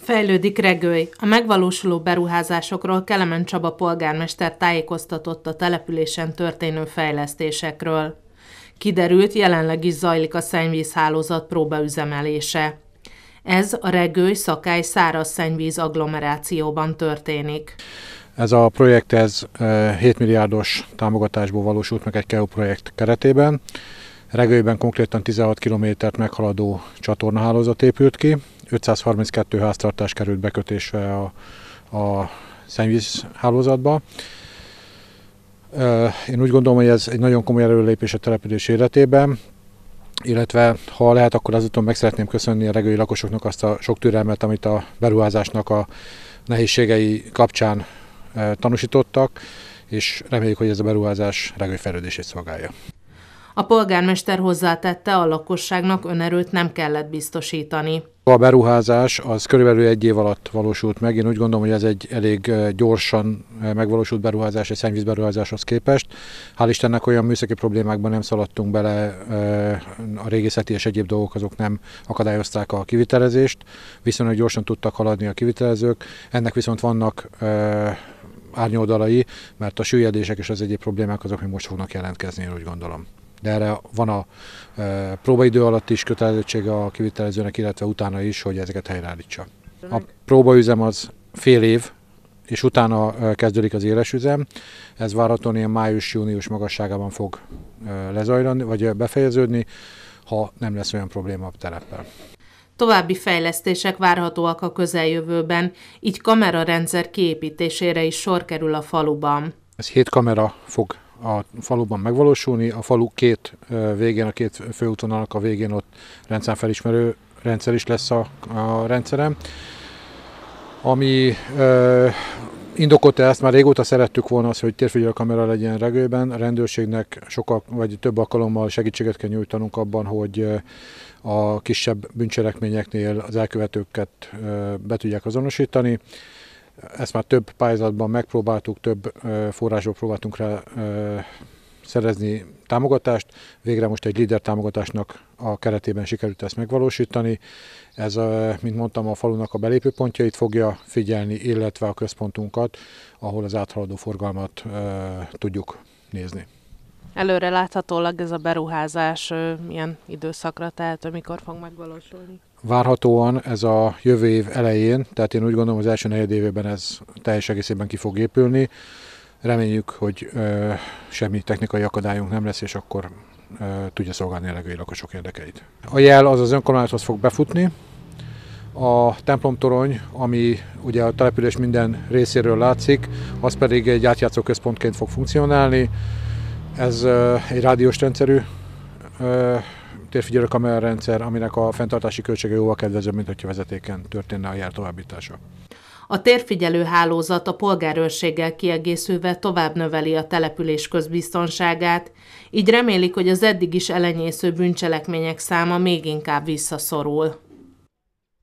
Fejlődik Regőj. A megvalósuló beruházásokról Kelemen Csaba polgármester tájékoztatott a településen történő fejlesztésekről. Kiderült, jelenleg is zajlik a szennyvízhálózat próbaüzemelése. Ez a Regőj szakály száraz szennyvíz agglomerációban történik. Ez a projekt ez 7 milliárdos támogatásból valósult meg egy KEU projekt keretében. Regőjben konkrétan 16 kilométert meghaladó csatornahálózat épült ki, 532 háztartás került bekötésre a, a hálózatba. Én úgy gondolom, hogy ez egy nagyon komoly előlépés a település életében, illetve ha lehet, akkor azután meg szeretném köszönni a regői lakosoknak azt a sok türelmet, amit a beruházásnak a nehézségei kapcsán tanúsítottak, és reméljük, hogy ez a beruházás regői fejlődését szolgálja. A polgármester hozzátette, a lakosságnak önerőt nem kellett biztosítani. A beruházás az körülbelül egy év alatt valósult meg. Én úgy gondolom, hogy ez egy elég eh, gyorsan eh, megvalósult beruházás, egy szennyvízberuházáshoz képest. Hál' Istennek olyan műszaki problémákban nem szaladtunk bele, eh, a régészeti és egyéb dolgok azok nem akadályozták a kivitelezést, viszonylag gyorsan tudtak haladni a kivitelezők. Ennek viszont vannak árnyoldalai, mert a süllyedések és az egyéb problémák azok hogy most fognak jelentkezni, én úgy gondolom de erre van a e, próbaidő alatt is kötelezettsége a kivitelezőnek, illetve utána is, hogy ezeket helyreállítsa. A próbaüzem az fél év, és utána e, kezdődik az éles üzem. Ez várhatóan ilyen május-június magasságában fog e, lezajlani, vagy befejeződni, ha nem lesz olyan probléma a teleppel. További fejlesztések várhatóak a közeljövőben, így kamerarendszer kiépítésére is sor kerül a faluban. Ez hét kamera fog a faluban megvalósulni. A falu két végén, a két alak a végén ott rendszámfelismerő rendszer is lesz a, a rendszerem, ami ö, indokolta ezt, már régóta szerettük volna az, hogy térfigyelő kamera legyen regőben. A rendőrségnek sokak, vagy több alkalommal segítséget kell nyújtanunk abban, hogy a kisebb bűncselekményeknél az elkövetőket be tudják azonosítani. Ezt már több pályázatban megpróbáltuk, több forrásból próbáltunk rá szerezni támogatást. Végre most egy líder támogatásnak a keretében sikerült ezt megvalósítani. Ez, mint mondtam, a falunak a belépőpontjait fogja figyelni, illetve a központunkat, ahol az áthaladó forgalmat tudjuk nézni. Előre láthatólag ez a beruházás milyen időszakra, tehető, mikor fog megvalósulni? Várhatóan ez a jövő év elején, tehát én úgy gondolom az első negyed évében ez teljes egészében ki fog épülni. Reméljük, hogy ö, semmi technikai akadályunk nem lesz, és akkor ö, tudja szolgálni a legői lakosok érdekeit. A jel az az önkormányzathoz fog befutni. A templomtorony, ami ugye a település minden részéről látszik, az pedig egy átjátszó központként fog funkcionálni. Ez ö, egy rádiós rendszerű térfigyelő kamerarendszer, aminek a fenntartási költsége jóval kedvezőbb, mint hogyha vezetéken történne a jár továbbítása. A térfigyelő hálózat a polgárőrséggel kiegészülve tovább növeli a település közbiztonságát, így remélik, hogy az eddig is elenyésző bűncselekmények száma még inkább visszaszorul.